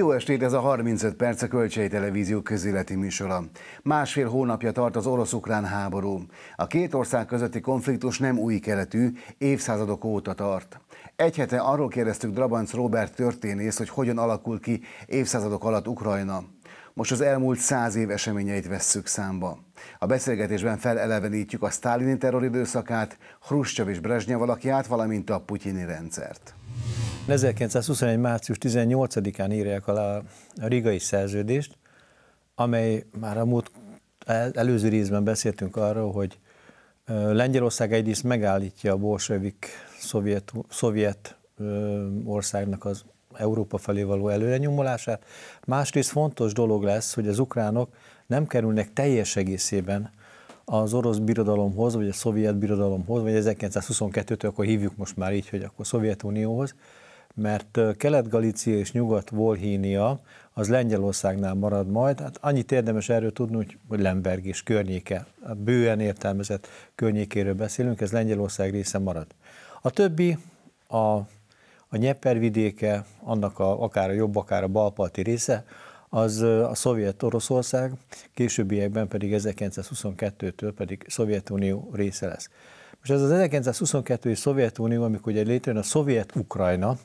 Jó estét, ez a 35 perc a Kölcsei Televízió közéleti műsora. Másfél hónapja tart az orosz-ukrán háború. A két ország közötti konfliktus nem új keletű, évszázadok óta tart. Egy hete arról kérdeztük Drabanc Robert történész, hogy hogyan alakul ki évszázadok alatt Ukrajna. Most az elmúlt száz év eseményeit vesszük számba. A beszélgetésben felelevenítjük a sztálini terroridőszakát, Hruscsov és Brezsnyev alakját, valamint a putyini rendszert. 1921. március 18-án írják alá a rigai szerződést, amely már a múlt előző részben beszéltünk arról, hogy Lengyelország egyrészt megállítja a bolsevik szovjet, szovjet országnak az Európa felé való előrenyomulását. Másrészt fontos dolog lesz, hogy az ukránok nem kerülnek teljes egészében az orosz birodalomhoz, vagy a szovjet birodalomhoz, vagy 1922-től akkor hívjuk most már így, hogy akkor Szovjetunióhoz, mert Kelet-Galícia és Nyugat-Volhínia az Lengyelországnál marad majd. Hát annyit érdemes erről tudni, hogy, Lemberg és környéke, a hát bőven értelmezett környékéről beszélünk, ez Lengyelország része marad. A többi a, a Nyeper vidéke, annak a, akár a jobb, akár a balpalti része, az a szovjet Oroszország, későbbiekben pedig 1922-től pedig Szovjetunió része lesz. Most ez az 1922-i Szovjetunió, amikor ugye létrejön a Szovjet-Ukrajna,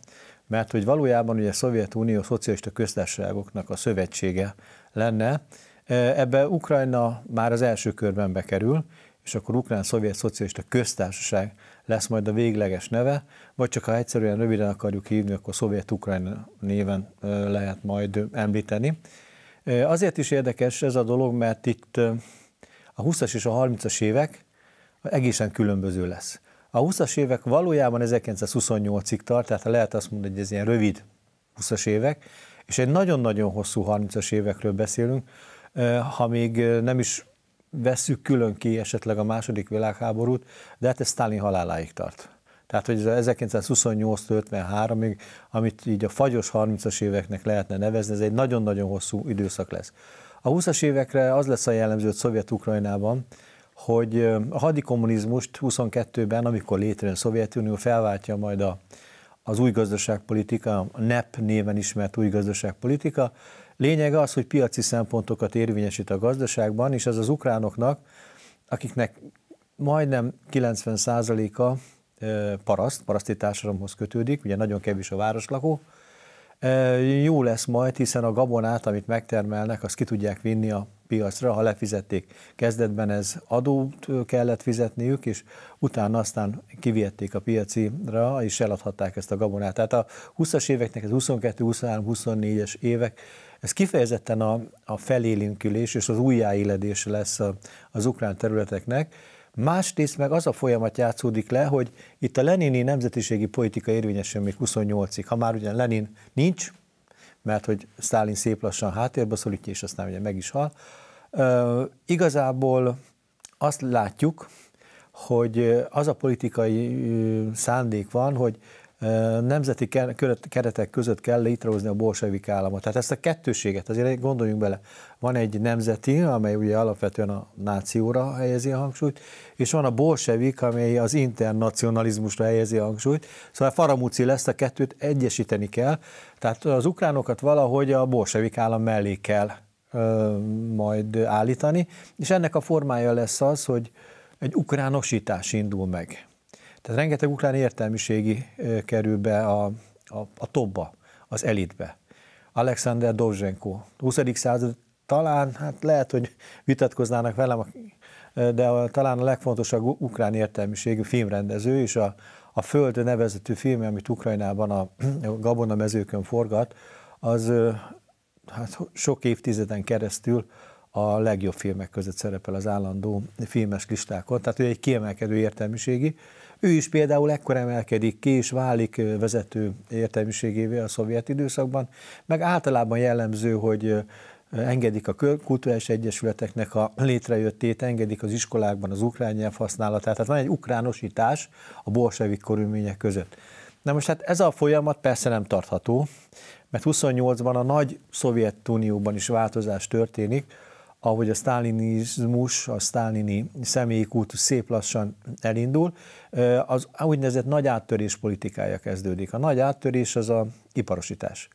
mert hogy valójában ugye a Szovjetunió szocialista köztársaságoknak a szövetsége lenne, e, ebbe Ukrajna már az első körben bekerül, és akkor Ukrán-Szovjet Szocialista Köztársaság lesz majd a végleges neve, vagy csak ha egyszerűen röviden akarjuk hívni, akkor Szovjet-Ukrajna néven e, lehet majd említeni. E, azért is érdekes ez a dolog, mert itt a 20-as és a 30-as évek egészen különböző lesz. A 20-as évek valójában 1928-ig tart, tehát lehet azt mondani, hogy ez ilyen rövid 20-as évek, és egy nagyon-nagyon hosszú 30-as évekről beszélünk, ha még nem is vesszük külön ki esetleg a második világháborút, de hát ez Stalin haláláig tart. Tehát, hogy ez a 1928-53-ig, amit így a fagyos 30-as éveknek lehetne nevezni, ez egy nagyon-nagyon hosszú időszak lesz. A 20-as évekre az lesz a jellemző, hogy Szovjet-Ukrajnában hogy a hadikommunizmust 22-ben, amikor létrejön a Szovjetunió, felváltja majd a, az új gazdaságpolitika, a NEP néven ismert új gazdaságpolitika. Lényege az, hogy piaci szempontokat érvényesít a gazdaságban, és ez az ukránoknak, akiknek majdnem 90%-a paraszt, paraszti társadalomhoz kötődik, ugye nagyon kevés a városlakó, jó lesz majd, hiszen a gabonát, amit megtermelnek, azt ki tudják vinni a piacra, ha lefizették. Kezdetben ez adót kellett fizetniük, és utána aztán kiviették a piacira, és eladhatták ezt a gabonát. Tehát a 20-as éveknek, az 22, 23, 24-es évek, ez kifejezetten a, a felélénkülés és az újjáéledés lesz a, az ukrán területeknek, Másrészt meg az a folyamat játszódik le, hogy itt a lenini nemzetiségi politika érvényesül még 28-ig. Ha már ugyan Lenin nincs, mert hogy Stalin szép lassan háttérbe szorítja, és aztán ugye meg is hal. igazából azt látjuk, hogy az a politikai szándék van, hogy nemzeti keretek között kell létrehozni a bolsevik államot. Tehát ezt a kettőséget, azért gondoljunk bele, van egy nemzeti, amely ugye alapvetően a nációra helyezi a hangsúlyt, és van a bolsevik, amely az internacionalizmusra helyezi a hangsúlyt. Szóval faramúci lesz, a kettőt egyesíteni kell. Tehát az ukránokat valahogy a bolsevik állam mellé kell ö, majd állítani, és ennek a formája lesz az, hogy egy ukránosítás indul meg. Tehát rengeteg ukrán értelmiségi kerül be a, a, a tobba, az elitbe. Alexander Dovzsenko, 20. század talán, hát lehet, hogy vitatkoznának velem, de a, talán a legfontosabb ukrán értelmiségű filmrendező és a, a Föld nevezetű film, amit Ukrajnában a, a Gabona mezőkön forgat, az hát sok évtizeden keresztül a legjobb filmek között szerepel az állandó filmes listákon, tehát ő egy kiemelkedő értelmiségi. Ő is például ekkor emelkedik ki, és válik vezető értelmiségévé a szovjet időszakban, meg általában jellemző, hogy engedik a kulturális egyesületeknek a létrejöttét, engedik az iskolákban az ukrán nyelv használatát. Tehát van egy ukránosítás a bolsevik körülmények között. Na most hát ez a folyamat persze nem tartható, mert 28-ban a nagy Szovjetunióban is változás történik, ahogy a sztálinizmus, a sztálini személyi kultus szép lassan elindul, az úgynevezett nagy áttörés politikája kezdődik. A nagy áttörés az a iparosítás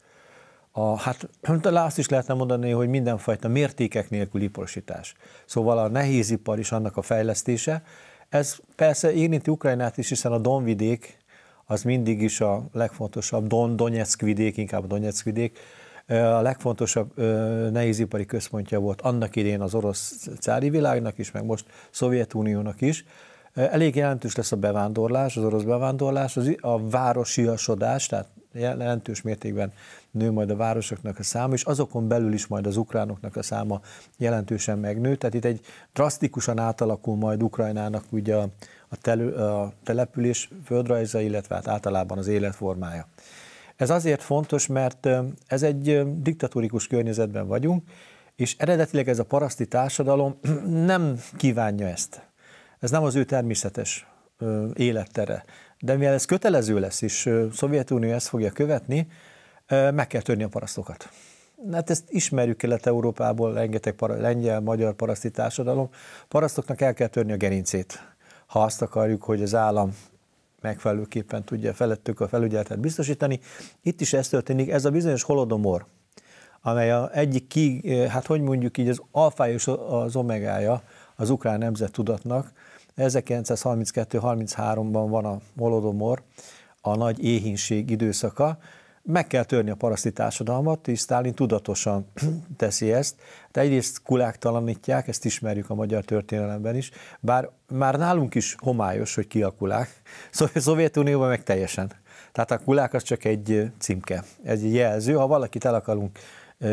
a, hát, hát talán azt is lehetne mondani, hogy mindenfajta mértékek nélkül iparosítás. Szóval a nehézipar is annak a fejlesztése. Ez persze érinti Ukrajnát is, hiszen a Donvidék az mindig is a legfontosabb, Don, Donetsk vidék, inkább Donetsk vidék, a legfontosabb nehézipari központja volt annak idén az orosz cári világnak is, meg most Szovjetuniónak is. Elég jelentős lesz a bevándorlás, az orosz bevándorlás, az a városiasodás, tehát jelentős mértékben nő majd a városoknak a száma, és azokon belül is majd az ukránoknak a száma jelentősen megnő. Tehát itt egy drasztikusan átalakul majd Ukrajnának ugye a, a, telő, a település földrajza, illetve hát általában az életformája. Ez azért fontos, mert ez egy diktatórikus környezetben vagyunk, és eredetileg ez a paraszti társadalom nem kívánja ezt. Ez nem az ő természetes élettere. De mivel ez kötelező lesz, és a Szovjetunió ezt fogja követni, meg kell törni a parasztokat. Hát ezt ismerjük Kelet-Európából, rengeteg para, lengyel, magyar paraszti társadalom. Parasztoknak el kell törni a gerincét, ha azt akarjuk, hogy az állam megfelelőképpen tudja felettük a felügyeletet biztosítani. Itt is ez történik, ez a bizonyos holodomor, amely a egyik, ki, hát hogy mondjuk így, az alfájus és az omegája az ukrán tudatnak 1932-33-ban van a molodomor, a nagy éhínség időszaka, meg kell törni a paraszti társadalmat, és Sztálin tudatosan teszi ezt. De egyrészt kuláktalanítják, ezt ismerjük a magyar történelemben is, bár már nálunk is homályos, hogy ki a kulák, szóval a Szovjetunióban meg teljesen. Tehát a kulák az csak egy címke, egy jelző. Ha valakit el akarunk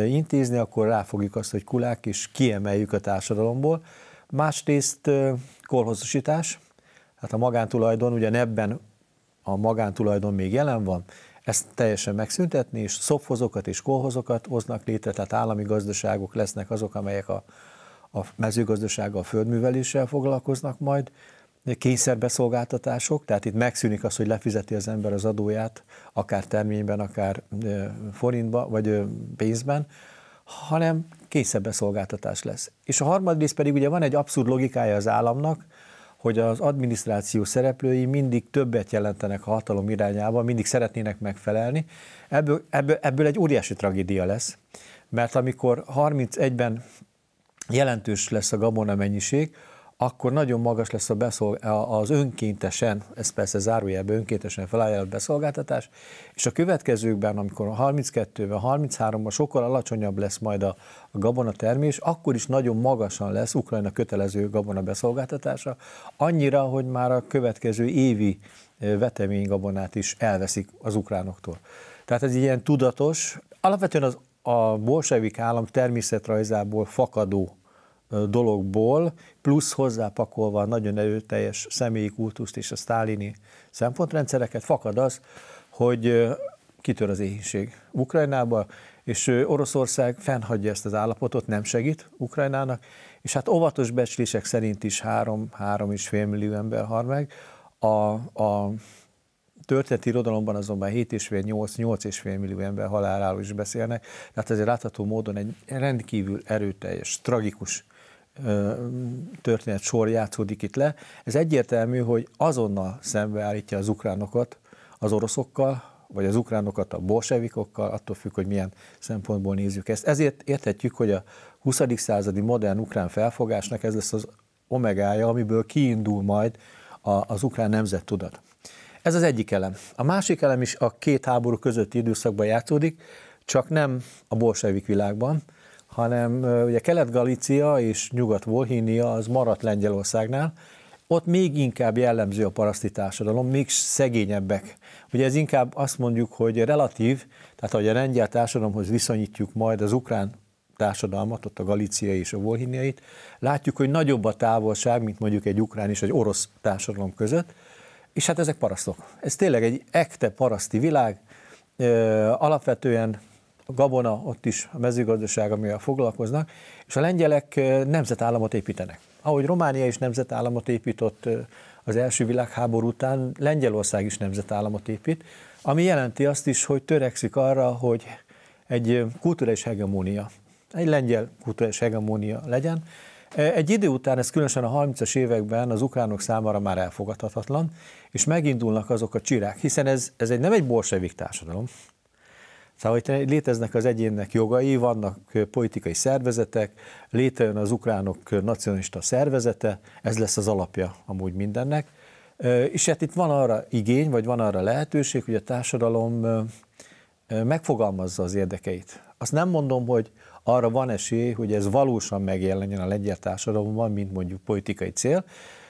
intézni, akkor ráfogjuk azt, hogy kulák, és kiemeljük a társadalomból. Másrészt korhozosítás, hát a magántulajdon, ugye ebben a magántulajdon még jelen van, ezt teljesen megszüntetni, és szophozokat és kolhozokat hoznak létre, tehát állami gazdaságok lesznek azok, amelyek a, a mezőgazdasággal, a földműveléssel foglalkoznak majd, kényszerbeszolgáltatások, tehát itt megszűnik az, hogy lefizeti az ember az adóját, akár terményben, akár forintba, vagy pénzben, hanem kényszerbeszolgáltatás lesz. És a rész pedig ugye van egy abszurd logikája az államnak, hogy az adminisztráció szereplői mindig többet jelentenek a hatalom irányába, mindig szeretnének megfelelni. Ebből, ebből, ebből egy óriási tragédia lesz, mert amikor 31-ben jelentős lesz a gabona mennyiség, akkor nagyon magas lesz a beszolg- az önkéntesen, ez persze zárójelben önkéntesen felajánlott beszolgáltatás, és a következőkben, amikor a 32-ben, 33-ban sokkal alacsonyabb lesz majd a, a termés, akkor is nagyon magasan lesz Ukrajna kötelező gabona beszolgáltatása, annyira, hogy már a következő évi veteménygabonát is elveszik az ukránoktól. Tehát ez ilyen tudatos, alapvetően az a bolsevik állam természetrajzából fakadó dologból, plusz hozzápakolva a nagyon erőteljes személyi kultuszt és a sztálini szempontrendszereket, fakad az, hogy kitör az éhénység Ukrajnába, és Oroszország fennhagyja ezt az állapotot, nem segít Ukrajnának, és hát óvatos becslések szerint is 3-3,5 millió ember hal meg. A, a történeti irodalomban azonban 7,5-8-8,5 millió ember haláláról is beszélnek, tehát ezért látható módon egy rendkívül erőteljes, tragikus történet sor játszódik itt le. Ez egyértelmű, hogy azonnal szembeállítja az ukránokat az oroszokkal, vagy az ukránokat a bolsevikokkal, attól függ, hogy milyen szempontból nézzük ezt. Ezért érthetjük, hogy a 20. századi modern ukrán felfogásnak ez lesz az omegája, amiből kiindul majd az ukrán nemzet tudat. Ez az egyik elem. A másik elem is a két háború közötti időszakban játszódik, csak nem a bolsevik világban, hanem ugye Kelet-Galícia és Nyugat-Volhínia az maradt Lengyelországnál, ott még inkább jellemző a paraszti társadalom, még szegényebbek. Ugye ez inkább azt mondjuk, hogy relatív, tehát ha a lengyel társadalomhoz viszonyítjuk majd az ukrán társadalmat, ott a galíciai és a volhiniait, látjuk, hogy nagyobb a távolság, mint mondjuk egy ukrán és egy orosz társadalom között, és hát ezek parasztok. Ez tényleg egy ekte paraszti világ, alapvetően a gabona, ott is a mezőgazdaság, amivel foglalkoznak, és a lengyelek nemzetállamot építenek. Ahogy Románia is nemzetállamot épított az első világháború után, Lengyelország is nemzetállamot épít, ami jelenti azt is, hogy törekszik arra, hogy egy kulturális hegemónia, egy lengyel kulturális hegemónia legyen, egy idő után, ez különösen a 30-as években az ukránok számára már elfogadhatatlan, és megindulnak azok a csirák, hiszen ez, ez egy, nem egy bolsevik társadalom, Szóval hogy léteznek az egyének jogai, vannak politikai szervezetek, létrejön az ukránok nacionalista szervezete, ez lesz az alapja amúgy mindennek. És hát itt van arra igény, vagy van arra lehetőség, hogy a társadalom megfogalmazza az érdekeit. Azt nem mondom, hogy arra van esély, hogy ez valósan megjelenjen a lengyel társadalomban, mint mondjuk politikai cél,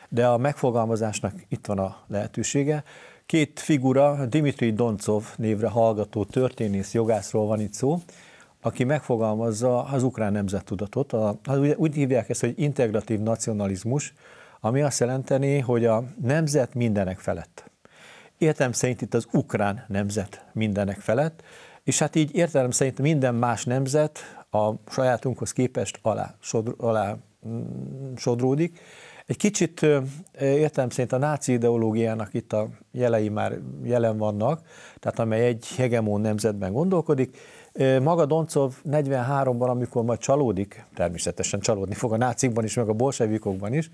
de a megfogalmazásnak itt van a lehetősége. Két figura, Dimitri Doncov névre hallgató történész, jogászról van itt szó, aki megfogalmazza az ukrán nemzettudatot, a, úgy hívják ezt, hogy integratív nacionalizmus, ami azt jelenteni, hogy a nemzet mindenek felett. Értem szerint itt az ukrán nemzet mindenek felett, és hát így értelem szerint minden más nemzet a sajátunkhoz képest alá, sodr, alá mm, sodródik, egy kicsit értem szerint a náci ideológiának itt a jelei már jelen vannak, tehát amely egy hegemón nemzetben gondolkodik. Maga Doncov 43-ban, amikor majd csalódik, természetesen csalódni fog a nácikban is, meg a bolsevikokban is,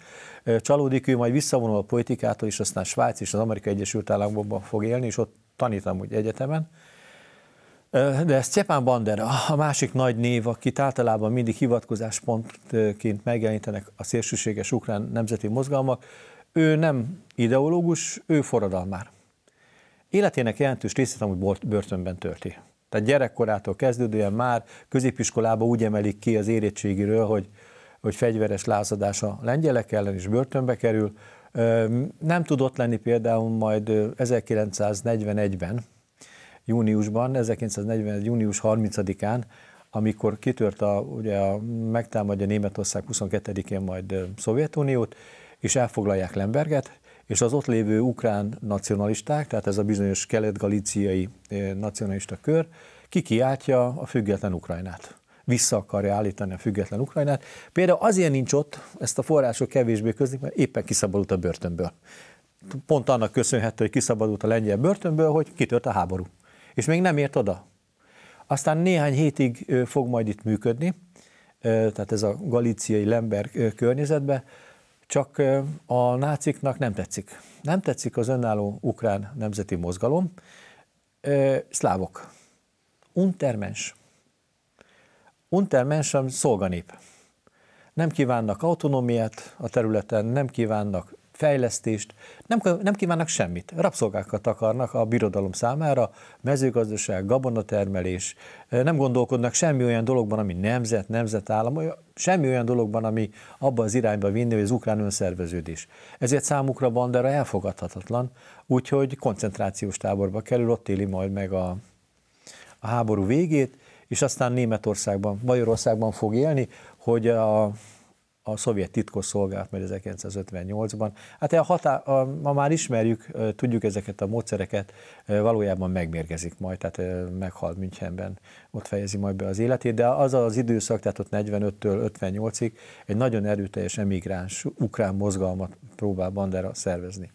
csalódik, ő majd visszavonul a politikától, és aztán Svájc és az Amerikai Egyesült Államokban fog élni, és ott tanítam úgy egyetemen de Sztyepán Bandera, a másik nagy név, akit általában mindig hivatkozáspontként megjelenítenek a szélsőséges ukrán nemzeti mozgalmak, ő nem ideológus, ő forradalmár. Életének jelentős részét amúgy börtönben tölti. Tehát gyerekkorától kezdődően már középiskolában úgy emelik ki az érettségiről, hogy, hogy fegyveres lázadás a lengyelek ellen is börtönbe kerül. Nem tudott lenni például majd 1941-ben, júniusban, 1941. június 30-án, amikor kitört a, ugye a, megtámadja Németország 22-én majd Szovjetuniót, és elfoglalják Lemberget, és az ott lévő ukrán nacionalisták, tehát ez a bizonyos kelet-galíciai nacionalista kör, kikiáltja a független Ukrajnát vissza akarja állítani a független Ukrajnát. Például azért nincs ott, ezt a források kevésbé közlik, mert éppen kiszabadult a börtönből. Pont annak köszönhető, hogy kiszabadult a lengyel börtönből, hogy kitört a háború és még nem ért oda. Aztán néhány hétig fog majd itt működni, tehát ez a galíciai Lemberg környezetbe, csak a náciknak nem tetszik. Nem tetszik az önálló ukrán nemzeti mozgalom. Szlávok. Untermens. Untermens szolganép. Nem kívánnak autonómiát a területen, nem kívánnak fejlesztést, nem, nem kívánnak semmit. Rabszolgákat akarnak a birodalom számára, mezőgazdaság, gabonatermelés, nem gondolkodnak semmi olyan dologban, ami nemzet, nemzetállam, semmi olyan dologban, ami abba az irányba vinni, hogy az ukrán önszerveződés. Ezért számukra Bandera elfogadhatatlan, úgyhogy koncentrációs táborba kerül, ott éli majd meg a, a háború végét, és aztán Németországban, Magyarországban fog élni, hogy a a szovjet titkosszolgált majd 1958-ban. Hát a hatá- a, ma már ismerjük, tudjuk ezeket a módszereket, valójában megmérgezik majd, tehát meghal Münchenben, ott fejezi majd be az életét, de az az időszak, tehát ott 45-től 58-ig egy nagyon erőteljes emigráns ukrán mozgalmat próbál Bandera szervezni.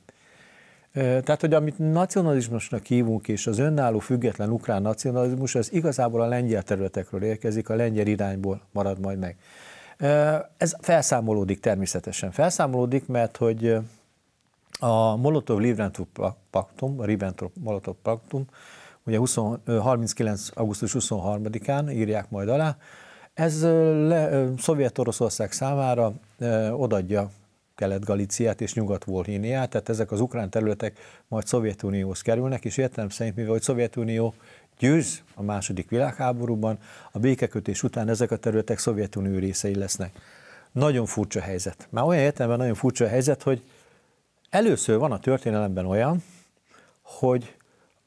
Tehát, hogy amit nacionalizmusnak hívunk, és az önálló független ukrán nacionalizmus, az igazából a lengyel területekről érkezik, a lengyel irányból marad majd meg. Ez felszámolódik természetesen, felszámolódik, mert hogy a Molotov-Ribbentrop paktum, a Ribbentrop-Molotov paktum, ugye 20, 39. augusztus 23-án írják majd alá, ez le, Szovjet-Oroszország számára odadja Kelet-Galiciát és Nyugat-Volhíniát, tehát ezek az ukrán területek majd Szovjetunióhoz kerülnek, és szerint, mivel hogy Szovjetunió győz a második világháborúban, a békekötés után ezek a területek Szovjetunió részei lesznek. Nagyon furcsa helyzet. Már olyan értelemben nagyon furcsa helyzet, hogy először van a történelemben olyan, hogy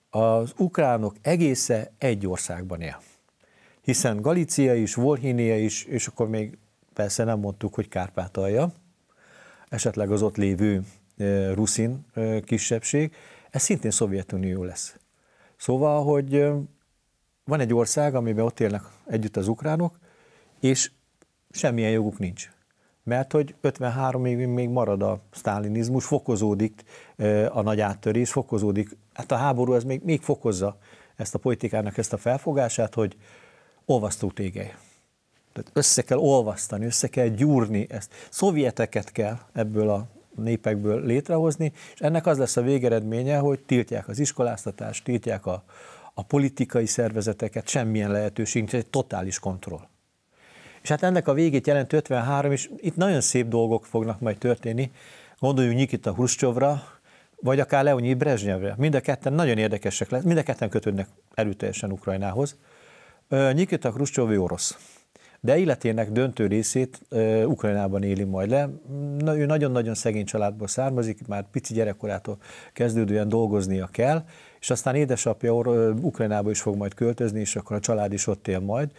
az ukránok egésze egy országban él. Hiszen Galícia is, Volhinia is, és akkor még persze nem mondtuk, hogy Kárpátalja, esetleg az ott lévő eh, ruszin eh, kisebbség, ez szintén Szovjetunió lesz. Szóval, hogy van egy ország, amiben ott élnek együtt az ukránok, és semmilyen joguk nincs. Mert hogy 53-ig még marad a sztálinizmus, fokozódik a nagy áttörés, fokozódik, hát a háború ez még, még fokozza ezt a politikának ezt a felfogását, hogy olvasztó tégely. Tehát össze kell olvasztani, össze kell gyúrni ezt. Szovjeteket kell ebből a népekből létrehozni, és ennek az lesz a végeredménye, hogy tiltják az iskoláztatást, tiltják a, a politikai szervezeteket, semmilyen lehetőség, egy totális kontroll. És hát ennek a végét jelent 53, és itt nagyon szép dolgok fognak majd történni. Gondoljunk Nikita Huszcsovra, vagy akár Leonyi Brezsnyevre. Mind a ketten nagyon érdekesek lesz, mind a ketten kötődnek erőteljesen Ukrajnához. Nikita Hruscsov orosz de életének döntő részét uh, Ukrajnában éli majd le. Na, ő nagyon-nagyon szegény családból származik, már pici gyerekkorától kezdődően dolgoznia kell, és aztán édesapja uh, Ukrajnába is fog majd költözni, és akkor a család is ott él majd.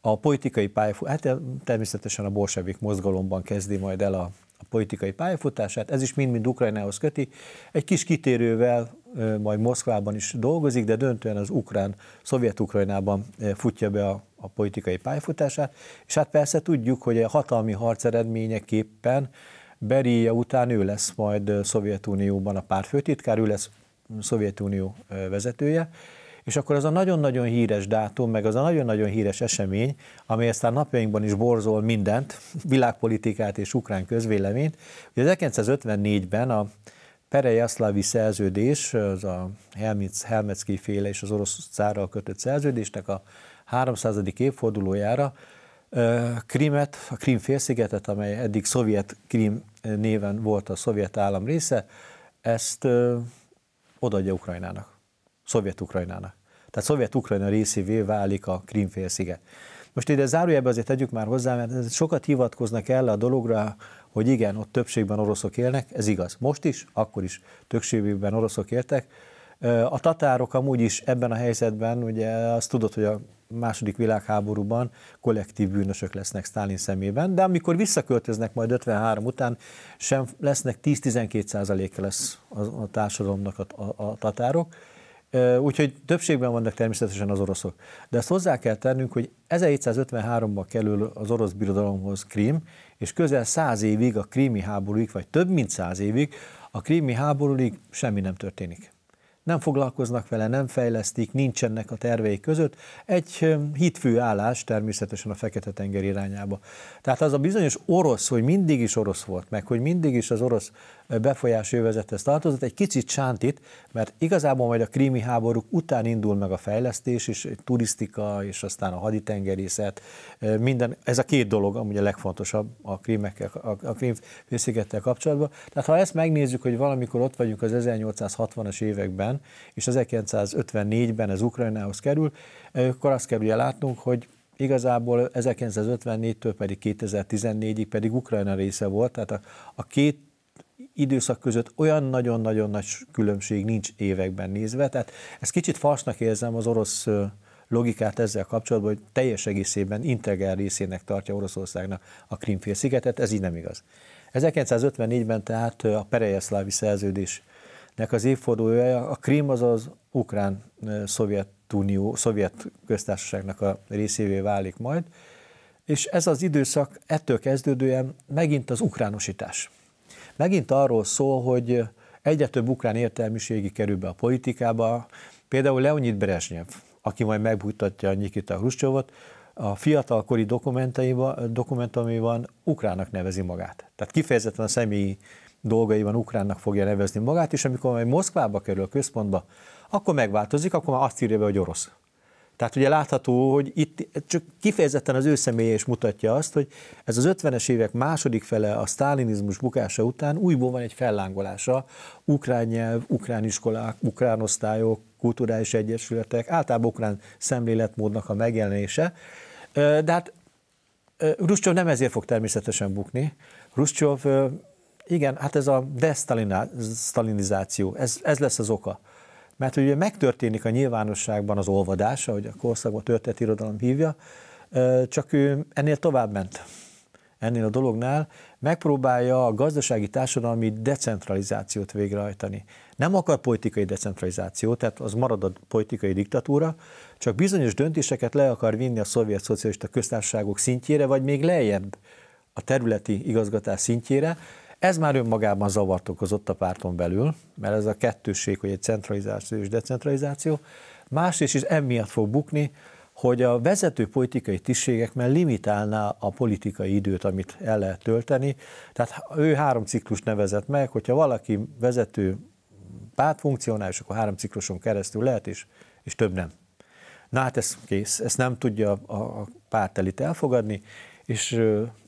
A politikai pályafutását, hát természetesen a bolsevik mozgalomban kezdi majd el a, a politikai pályafutását, ez is mind-mind Ukrajnához köti. Egy kis kitérővel majd Moszkvában is dolgozik, de döntően az ukrán, szovjet-ukrajnában futja be a, a politikai pályafutását, és hát persze tudjuk, hogy a hatalmi harc eredményeképpen Beria után ő lesz majd Szovjetunióban a pártfőtitkár, ő lesz Szovjetunió vezetője, és akkor az a nagyon-nagyon híres dátum, meg az a nagyon-nagyon híres esemény, ami aztán napjainkban is borzol mindent, világpolitikát és ukrán közvéleményt, hogy 1954-ben a Perejaszlávi szerződés, az a Helmecki féle és az orosz cárral kötött szerződésnek a 300. évfordulójára Krimet, a Krim félszigetet, amely eddig szovjet Krim néven volt a szovjet állam része, ezt odaadja Ukrajnának, szovjet Ukrajnának. Tehát szovjet Ukrajna részévé válik a Krim félsziget. Most ide zárójelbe azért tegyük már hozzá, mert sokat hivatkoznak el a dologra, hogy igen, ott többségben oroszok élnek, ez igaz. Most is, akkor is többségben oroszok éltek. A tatárok amúgy is ebben a helyzetben, ugye azt tudod, hogy a második világháborúban kollektív bűnösök lesznek Stálin szemében, de amikor visszaköltöznek majd 53 után, sem lesznek 10-12 százaléka lesz a, a társadalomnak a, a, a tatárok, úgyhogy többségben vannak természetesen az oroszok. De ezt hozzá kell tennünk, hogy 1753-ban kerül az orosz birodalomhoz Krím, és közel száz évig a krími háborúig, vagy több mint száz évig a krími háborúig semmi nem történik nem foglalkoznak vele, nem fejlesztik, nincsenek a tervei között. Egy hitvű állás természetesen a Fekete-tenger irányába. Tehát az a bizonyos orosz, hogy mindig is orosz volt, meg hogy mindig is az orosz befolyás jövezethez tartozott, egy kicsit sántit, mert igazából majd a krími háborúk után indul meg a fejlesztés, és turisztika, és aztán a haditengerészet, minden, ez a két dolog ami a legfontosabb a krímekkel, a, a krím félszigettel kapcsolatban. Tehát ha ezt megnézzük, hogy valamikor ott vagyunk az 1860-as években, és 1954-ben ez Ukrajnához kerül, akkor azt kell ugye látnunk, hogy igazából 1954-től pedig 2014-ig pedig Ukrajna része volt, tehát a, a két időszak között olyan nagyon-nagyon nagy különbség nincs években nézve, tehát ezt kicsit farsnak érzem az orosz logikát ezzel kapcsolatban, hogy teljes egészében integrál részének tartja Oroszországnak a krimfél szigetet. ez így nem igaz. 1954-ben tehát a Perejeszlávi szerződés nek az évfordulója, a Krím az az ukrán Szovjetunió, Szovjet köztársaságnak a részévé válik majd, és ez az időszak ettől kezdődően megint az ukránosítás. Megint arról szól, hogy egyre több ukrán értelmiségi kerül be a politikába, például Leonid Brezsnyev, aki majd megbújtatja Nikita Hruscsovot, a fiatalkori dokumentaiban, dokumentumaiban ukrának nevezi magát. Tehát kifejezetten a személyi dolgaiban ukránnak fogja nevezni magát, és amikor majd Moszkvába kerül a központba, akkor megváltozik, akkor már azt írja be, hogy orosz. Tehát ugye látható, hogy itt csak kifejezetten az ő személye is mutatja azt, hogy ez az 50-es évek második fele a sztálinizmus bukása után újból van egy fellángolása, ukrán nyelv, ukrán iskolák, ukrán osztályok, kulturális egyesületek, általában ukrán szemléletmódnak a megjelenése. De hát Ruscsov nem ezért fog természetesen bukni. Ruscsov igen, hát ez a desztalinizáció, ez, ez lesz az oka. Mert ugye megtörténik a nyilvánosságban az olvadás, ahogy a korszakban történet irodalom hívja, csak ő ennél tovább ment ennél a dolognál, megpróbálja a gazdasági társadalmi decentralizációt végrehajtani. Nem akar politikai decentralizációt, tehát az marad a politikai diktatúra, csak bizonyos döntéseket le akar vinni a szovjet szocialista köztársaságok szintjére, vagy még lejjebb a területi igazgatás szintjére, ez már önmagában zavart okozott a párton belül, mert ez a kettősség, hogy egy centralizáció és decentralizáció, másrészt is emiatt fog bukni, hogy a vezető politikai tisztségek már limitálná a politikai időt, amit el lehet tölteni. Tehát ő három ciklus nevezett meg, hogyha valaki vezető pártfunkcionális, akkor három cikluson keresztül lehet, és, és több nem. Na hát ez kész, ezt nem tudja a, a pártelit elfogadni, és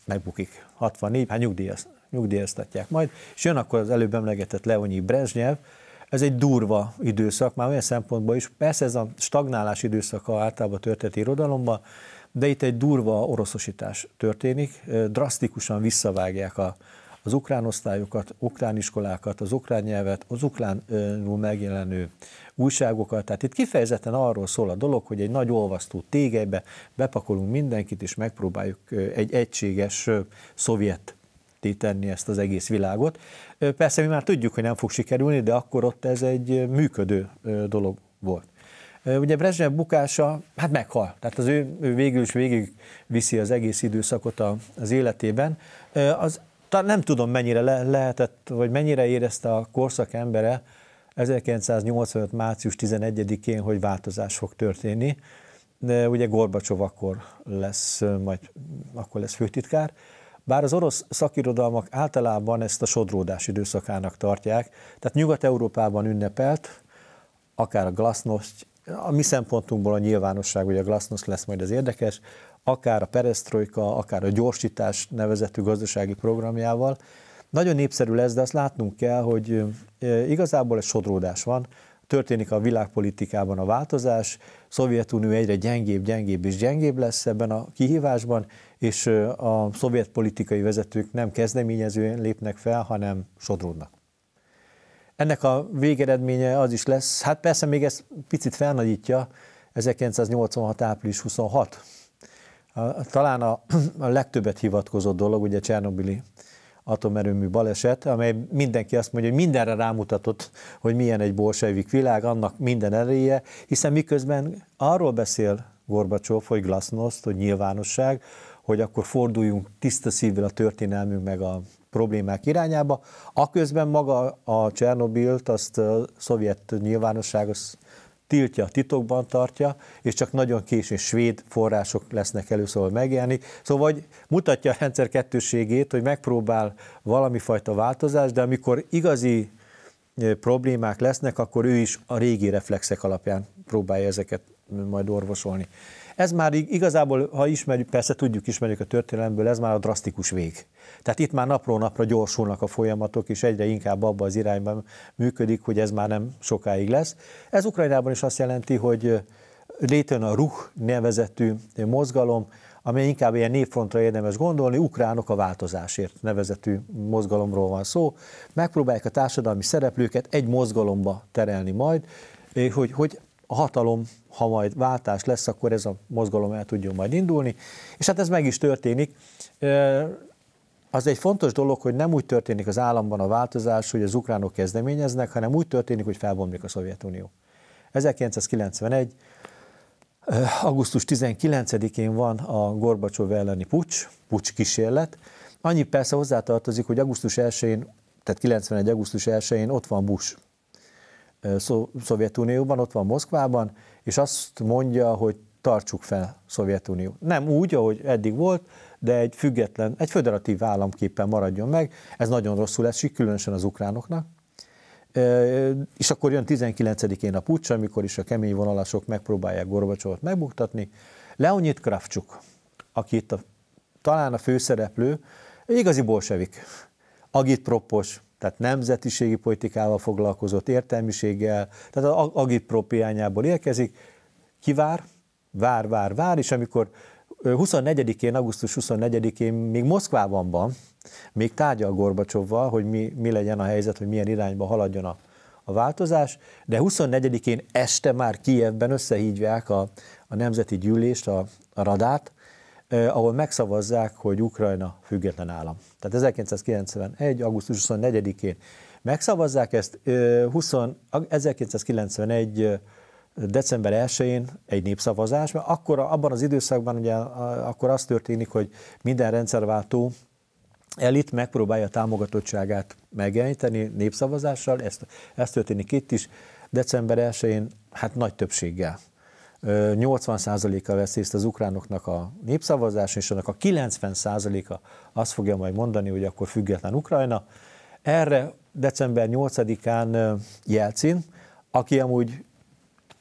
megbukik. 64, hát nyugdíjaz, nyugdíjaztatják majd, és jön akkor az előbb emlegetett Leonyi Brezsnyev, ez egy durva időszak, már olyan szempontból is, persze ez a stagnálás időszaka általában történt irodalomban, de itt egy durva oroszosítás történik, drasztikusan visszavágják a, az ukrán osztályokat, ukrán iskolákat, az ukrán nyelvet, az ukránul megjelenő újságokat. Tehát itt kifejezetten arról szól a dolog, hogy egy nagy olvasztó tégelybe bepakolunk mindenkit, és megpróbáljuk egy egységes szovjet ketté tenni ezt az egész világot. Persze mi már tudjuk, hogy nem fog sikerülni, de akkor ott ez egy működő dolog volt. Ugye Brezsnev bukása, hát meghal, tehát az ő, ő végül is végig viszi az egész időszakot a, az életében. Az, nem tudom mennyire le, lehetett, vagy mennyire érezte a korszak embere 1985. március 11-én, hogy változás fog történni. De ugye Gorbacsov akkor lesz, majd akkor lesz főtitkár. Bár az orosz szakirodalmak általában ezt a sodródás időszakának tartják, tehát Nyugat-Európában ünnepelt, akár a glasnost, a mi szempontunkból a nyilvánosság, hogy a glasnost lesz majd az érdekes, akár a perestrojka, akár a gyorsítás nevezetű gazdasági programjával. Nagyon népszerű lesz, de azt látnunk kell, hogy igazából egy sodródás van, történik a világpolitikában a változás, Szovjetunió egyre gyengébb, gyengébb és gyengébb lesz ebben a kihívásban, és a szovjet politikai vezetők nem kezdeményezően lépnek fel, hanem sodródnak. Ennek a végeredménye az is lesz, hát persze még ez picit felnagyítja, 1986. április 26. Talán a, a legtöbbet hivatkozott dolog, ugye Csernobili atomerőmű baleset, amely mindenki azt mondja, hogy mindenre rámutatott, hogy milyen egy bolsevik világ, annak minden eréje, hiszen miközben arról beszél Gorbacsov, hogy glasnost, hogy nyilvánosság, hogy akkor forduljunk tiszta szívvel a történelmünk meg a problémák irányába, aközben maga a Csernobilt, azt a szovjet nyilvánosság, az tiltja, titokban tartja, és csak nagyon későn svéd források lesznek először szóval megjelenni. Szóval hogy mutatja a rendszer kettőségét, hogy megpróbál valami fajta változás, de amikor igazi problémák lesznek, akkor ő is a régi reflexek alapján próbálja ezeket majd orvosolni. Ez már igazából, ha ismerjük, persze tudjuk, ismerjük a történelemből, ez már a drasztikus vég. Tehát itt már napról napra gyorsulnak a folyamatok, és egyre inkább abba az irányban működik, hogy ez már nem sokáig lesz. Ez Ukrajnában is azt jelenti, hogy létön a ruh nevezetű mozgalom, amely inkább ilyen népfrontra érdemes gondolni, ukránok a változásért nevezetű mozgalomról van szó. Megpróbálják a társadalmi szereplőket egy mozgalomba terelni majd, eh, hogy, hogy a hatalom, ha majd váltás lesz, akkor ez a mozgalom el tudjon majd indulni, és hát ez meg is történik. Az egy fontos dolog, hogy nem úgy történik az államban a változás, hogy az ukránok kezdeményeznek, hanem úgy történik, hogy felbomlik a Szovjetunió. 1991. augusztus 19-én van a Gorbacsov elleni pucs, pucs kísérlet. Annyi persze hozzátartozik, hogy augusztus 1-én, tehát 91. augusztus 1-én ott van Bush Szovjetunióban, ott van Moszkvában, és azt mondja, hogy tartsuk fel Szovjetunió. Nem úgy, ahogy eddig volt, de egy független, egy föderatív államképpen maradjon meg. Ez nagyon rosszul esik, különösen az ukránoknak. És akkor jön 19-én a pucs, amikor is a kemény vonalasok megpróbálják Gorbacsovot megbuktatni. Leonid Kravcsuk, aki itt a, talán a főszereplő, igazi bolsevik, agitpropos, tehát nemzetiségi politikával foglalkozott, értelmiséggel, tehát az agipropiányából érkezik, kivár, vár, vár, vár, és amikor 24-én, augusztus 24-én még Moszkvában van, még tárgyal Gorbacsovval, hogy mi, mi legyen a helyzet, hogy milyen irányba haladjon a, a változás, de 24-én este már Kijevben összehívják a, a Nemzeti Gyűlést, a, a Radát, eh, ahol megszavazzák, hogy Ukrajna független állam. Tehát 1991. augusztus 24-én megszavazzák ezt, eh, 20, 1991 december 1-én egy népszavazás, mert akkor, abban az időszakban ugye, akkor az történik, hogy minden rendszerváltó elit megpróbálja támogatottságát megjeleníteni népszavazással, Ezt ezt történik itt is, december 1-én hát nagy többséggel 80%-a vesz részt az ukránoknak a népszavazáson, és annak a 90%-a azt fogja majd mondani, hogy akkor független Ukrajna. Erre december 8-án Jelcin, aki amúgy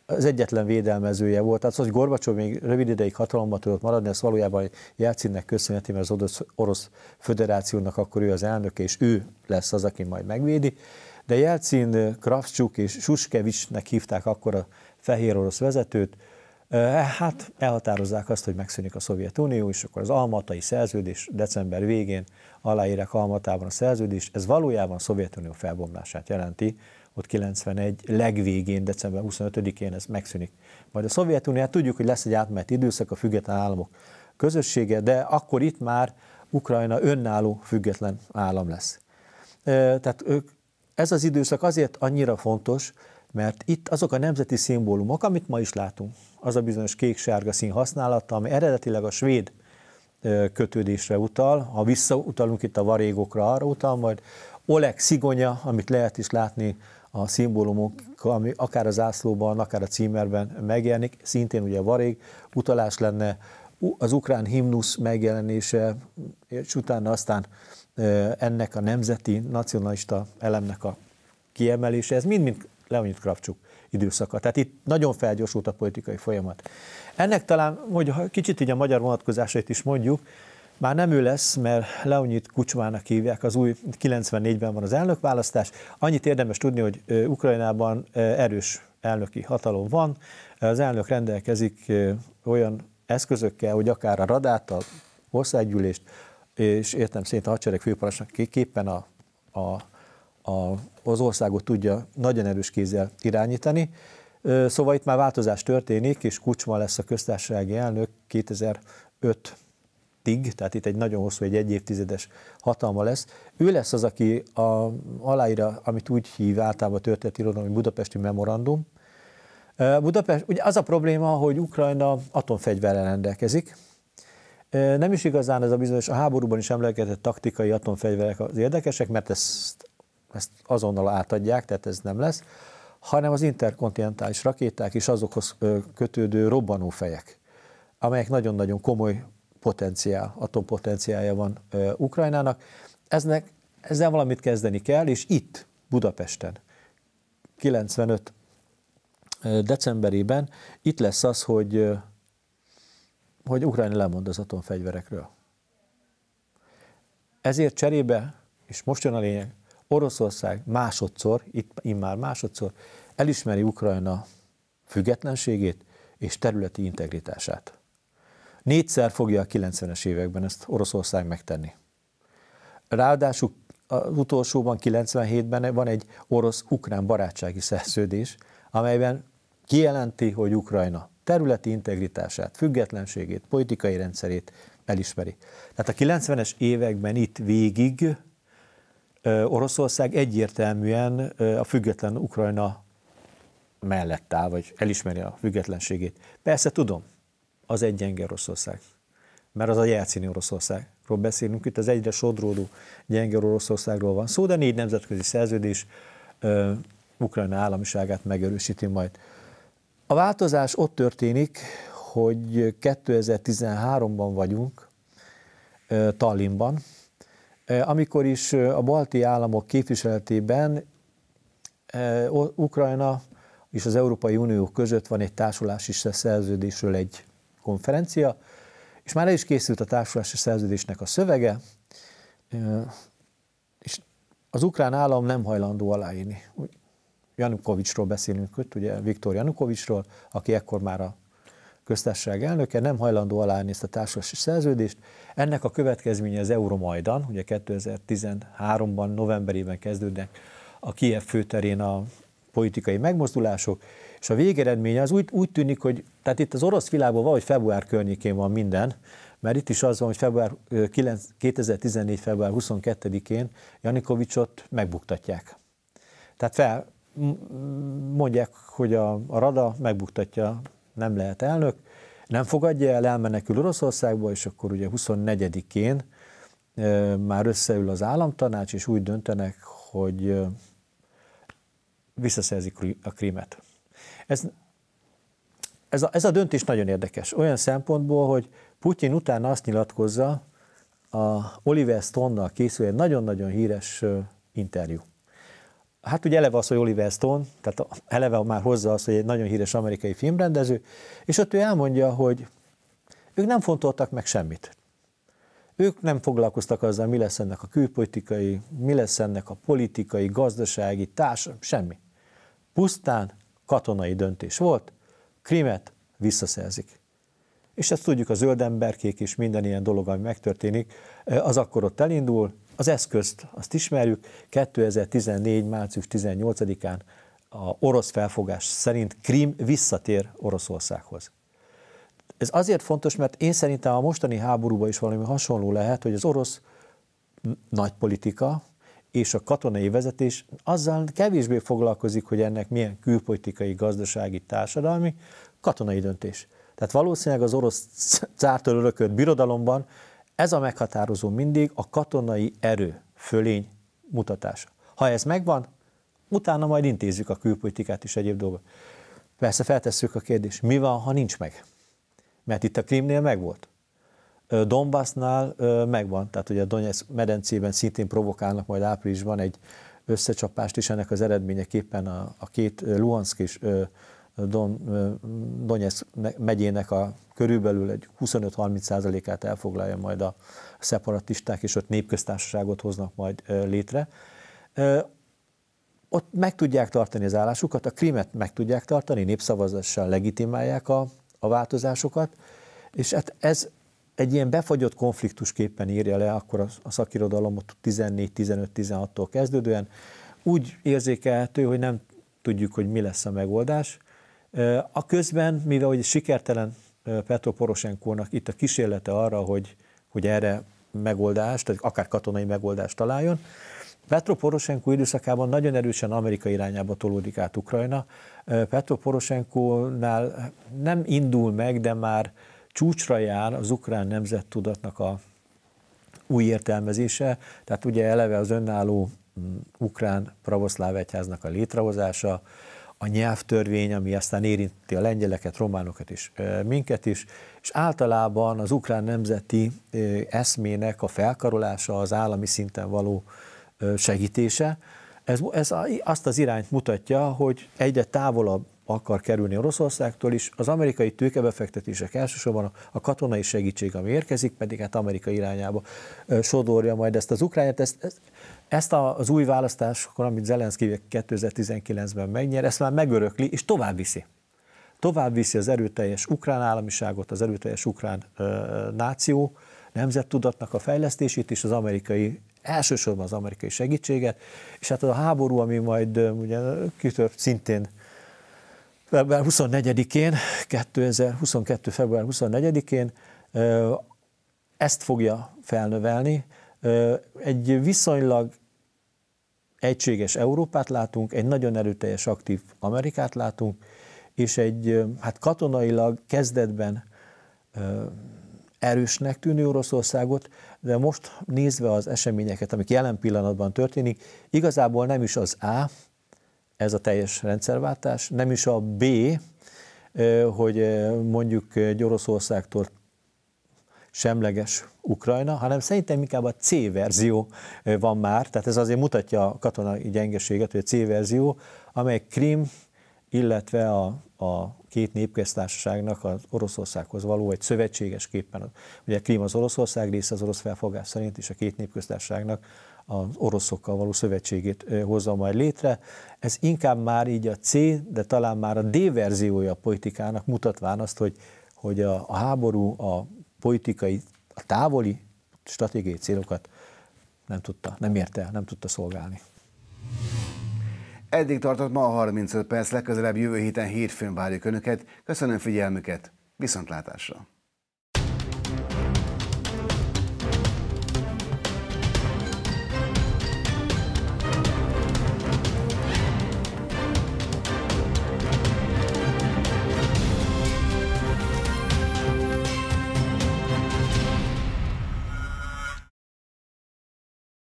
az egyetlen védelmezője volt. Tehát az, hogy Gorbacsov még rövid ideig hatalomba tudott maradni, ez valójában Jelcinnek köszönheti, mert az orosz, orosz föderációnak akkor ő az elnök, és ő lesz az, aki majd megvédi. De Jelcin, Kravcsuk és Suskevicsnek hívták akkor a fehér orosz vezetőt, Hát elhatározzák azt, hogy megszűnik a Szovjetunió, és akkor az almatai szerződés december végén aláírek almatában a szerződést. Ez valójában a Szovjetunió felbomlását jelenti, ott 91 legvégén, december 25-én ez megszűnik. Majd a Szovjetunió, hát tudjuk, hogy lesz egy átmeneti időszak a független államok közössége, de akkor itt már Ukrajna önálló független állam lesz. Tehát ők, ez az időszak azért annyira fontos, mert itt azok a nemzeti szimbólumok, amit ma is látunk, az a bizonyos kék-sárga szín használata, ami eredetileg a svéd kötődésre utal, ha visszautalunk itt a varégokra, arra utal, majd Oleg szigonya, amit lehet is látni a szimbólumok, ami akár a zászlóban, akár a címerben megjelenik, szintén ugye varég utalás lenne, az ukrán himnusz megjelenése, és utána aztán ennek a nemzeti, nacionalista elemnek a kiemelése, ez mind-mind Leonid Kravcsuk időszaka. Tehát itt nagyon felgyorsult a politikai folyamat. Ennek talán, hogy kicsit így a magyar vonatkozásait is mondjuk, már nem ő lesz, mert Leonid Kucsmának hívják, az új 94-ben van az elnökválasztás. Annyit érdemes tudni, hogy Ukrajnában erős elnöki hatalom van. Az elnök rendelkezik olyan eszközökkel, hogy akár a radát, a országgyűlést, és értem szerint a hadsereg főparancsnak képpen a, a a, az országot tudja nagyon erős kézzel irányítani. Szóval itt már változás történik, és Kucsma lesz a köztársasági elnök 2005 tig, tehát itt egy nagyon hosszú, egy egy évtizedes hatalma lesz. Ő lesz az, aki a, aláírja, amit úgy hív általában a történetirodalom, hogy budapesti memorandum. Budapest, ugye az a probléma, hogy Ukrajna atomfegyverrel rendelkezik, nem is igazán ez a bizonyos, a háborúban is emlékezett taktikai atomfegyverek az érdekesek, mert ezt ezt azonnal átadják, tehát ez nem lesz, hanem az interkontinentális rakéták és azokhoz kötődő robbanófejek, amelyek nagyon-nagyon komoly potenciál, atompotenciája van Ukrajnának. Eznek, ezzel valamit kezdeni kell, és itt, Budapesten, 95 decemberében itt lesz az, hogy, hogy Ukrajna lemond az atomfegyverekről. Ezért cserébe, és most jön a lényeg, Oroszország másodszor, itt immár másodszor elismeri Ukrajna függetlenségét és területi integritását. Négyszer fogja a 90-es években ezt Oroszország megtenni. Ráadásul az utolsóban, 97-ben van egy orosz-ukrán barátsági szerződés, amelyben kijelenti, hogy Ukrajna területi integritását, függetlenségét, politikai rendszerét elismeri. Tehát a 90-es években itt végig Oroszország egyértelműen a független Ukrajna mellett áll, vagy elismeri a függetlenségét. Persze tudom, az egy gyenge Oroszország, mert az a jelcini Oroszországról beszélünk, itt az egyre sodródó gyenge Oroszországról van szó, de négy nemzetközi szerződés ö, Ukrajna államiságát megerősíti majd. A változás ott történik, hogy 2013-ban vagyunk, Tallinnban, Eh, amikor is eh, a balti államok képviseletében eh, Ukrajna és az Európai Unió között van egy társulási szerződésről egy konferencia, és már el is készült a társulási szerződésnek a szövege, és az ukrán állam nem hajlandó aláírni. Janukovicsról beszélünk ott, ugye Viktor Janukovicsról, aki ekkor már a köztársaság elnöke nem hajlandó aláírni ezt a társasági szerződést. Ennek a következménye az Euromajdan, ugye 2013-ban novemberében kezdődnek a Kiev főterén a politikai megmozdulások, és a végeredménye az úgy, úgy tűnik, hogy tehát itt az orosz világban valahogy február környékén van minden, mert itt is az van, hogy február 9, 2014. február 22-én Janikovicsot megbuktatják. Tehát fel, mondják, hogy a, a Rada megbuktatja nem lehet elnök, nem fogadja el, elmenekül Oroszországba, és akkor ugye 24-én már összeül az államtanács, és úgy döntenek, hogy visszaszerzik a krímet. Ez, ez, a, ez a döntés nagyon érdekes. Olyan szempontból, hogy Putyin utána azt nyilatkozza, a Oliver Stone-nal készül egy nagyon-nagyon híres interjú. Hát ugye eleve az, hogy Oliver Stone, tehát eleve már hozza az, hogy egy nagyon híres amerikai filmrendező, és ott ő elmondja, hogy ők nem fontoltak meg semmit. Ők nem foglalkoztak azzal, mi lesz ennek a külpolitikai, mi lesz ennek a politikai, gazdasági, társ, semmi. Pusztán katonai döntés volt, krimet visszaszerzik. És ezt tudjuk, a zöld emberkék és minden ilyen dolog, ami megtörténik, az akkor ott elindul, az eszközt azt ismerjük, 2014. március 18-án a orosz felfogás szerint Krim visszatér Oroszországhoz. Ez azért fontos, mert én szerintem a mostani háborúban is valami hasonló lehet, hogy az orosz nagypolitika és a katonai vezetés azzal kevésbé foglalkozik, hogy ennek milyen külpolitikai, gazdasági, társadalmi, katonai döntés. Tehát valószínűleg az orosz cártól örökölt birodalomban ez a meghatározó mindig a katonai erő fölény mutatása. Ha ez megvan, utána majd intézzük a külpolitikát és egyéb dolgot. Persze feltesszük a kérdést, mi van, ha nincs meg? Mert itt a Krimnél megvolt. Donbassnál megvan, tehát ugye a Donetsz medencében szintén provokálnak majd áprilisban egy összecsapást, és ennek az eredményeképpen a, a két Luhansk és Don, Donetsz megyének a körülbelül egy 25-30%-át elfoglalja majd a szeparatisták, és ott népköztársaságot hoznak majd létre. Ott meg tudják tartani az állásukat, a krímet meg tudják tartani, népszavazással legitimálják a, a változásokat, és hát ez egy ilyen befagyott konfliktusképpen írja le akkor a szakirodalomot 14-15-16-tól kezdődően. Úgy érzékelhető, hogy nem tudjuk, hogy mi lesz a megoldás, a közben, mivel hogy sikertelen Petro Poroshenkónak itt a kísérlete arra, hogy, hogy erre megoldást, vagy akár katonai megoldást találjon, Petro Poroshenko időszakában nagyon erősen Amerika irányába tolódik át Ukrajna. Petro Poroshenkónál nem indul meg, de már csúcsra jár az ukrán nemzettudatnak a új értelmezése, tehát ugye eleve az önálló mm, ukrán pravoszláv egyháznak a létrehozása, a nyelvtörvény, ami aztán érinti a lengyeleket, románokat és minket is, és általában az ukrán nemzeti eszmének a felkarolása, az állami szinten való segítése, ez, ez azt az irányt mutatja, hogy egyre távolabb akar kerülni Oroszországtól is. Az amerikai tőkebefektetések elsősorban a katonai segítség, ami érkezik, pedig hát Amerika irányába sodorja majd ezt az Ukrajnát Ezt, ezt, ezt az új választásokon, amit Zelenszky 2019-ben megnyer, ezt már megörökli, és tovább viszi tovább viszi az erőteljes ukrán államiságot, az erőteljes ukrán ö, náció, nemzettudatnak a fejlesztését és az amerikai, elsősorban az amerikai segítséget, és hát az a háború, ami majd ugye kitört szintén február 24-én, 2022. február 24-én ezt fogja felnövelni. Egy viszonylag egységes Európát látunk, egy nagyon erőteljes aktív Amerikát látunk, és egy hát katonailag kezdetben erősnek tűnő Oroszországot, de most nézve az eseményeket, amik jelen pillanatban történik, igazából nem is az A, ez a teljes rendszerváltás, nem is a B, hogy mondjuk egy Oroszországtól semleges Ukrajna, hanem szerintem inkább a C verzió van már, tehát ez azért mutatja a katonai gyengeséget, hogy a C verzió, amely Krim, illetve a, a két népköztársaságnak az Oroszországhoz való egy szövetséges képpen. Ugye Krim az Oroszország része az orosz felfogás szerint, és a két népköztársaságnak az oroszokkal való szövetségét hozza majd létre. Ez inkább már így a C, de talán már a D verziója a politikának, mutatván azt, hogy, hogy a, a háború a politikai, a távoli stratégiai célokat nem tudta, nem érte, nem tudta szolgálni. Eddig tartott ma a 35 perc, legközelebb jövő héten hétfőn várjuk Önöket. Köszönöm figyelmüket, viszontlátásra!